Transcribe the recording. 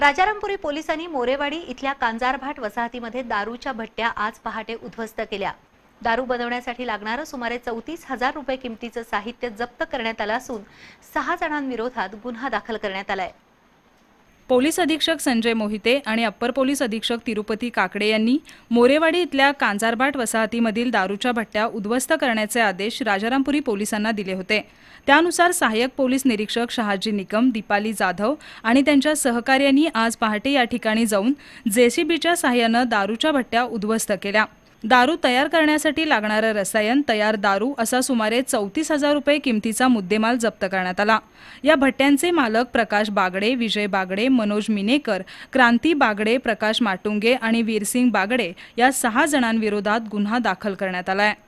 राजारामपुरी पोलिसांनी मोरेवाडी इथल्या कांजारभाट वसाहतीमध्ये दारूच्या भट्ट्या आज पहाटे उद्ध्वस्त केल्या दारू बनवण्यासाठी लागणारं सुमारे चौतीस हजार रुपये किमतीचं साहित्य जप्त करण्यात आलं असून सहा जणांविरोधात गुन्हा दाखल करण्यात आलाय पोलीस अधीक्षक संजय मोहिते आणि अप्पर पोलीस अधीक्षक तिरुपती काकडे यांनी मोरेवाडी इथल्या कांजारबाट वसाहतीमधील दारूच्या भट्ट्या उद्ध्वस्त करण्याचे आदेश राजारामपुरी पोलिसांना दिले होते त्यानुसार सहाय्यक पोलीस निरीक्षक शहाजी निकम दीपाली जाधव आणि त्यांच्या सहकार्यांनी आज पहाटे या ठिकाणी जाऊन जेसीबीच्या सहाय्यानं दारूच्या भट्ट्या उद्ध्वस्त केल्या दारू तयार करण्यासाठी लागणारं रसायन तयार दारू असा सुमारे चौतीस हजार रुपये किमतीचा मुद्देमाल जप्त करण्यात आला या भट्ट्यांचे मालक प्रकाश बागडे विजय बागडे मनोज मिनेकर क्रांती बागडे प्रकाश माटुंगे आणि वीरसिंग बागडे या सहा जणांविरोधात गुन्हा दाखल करण्यात आला आहे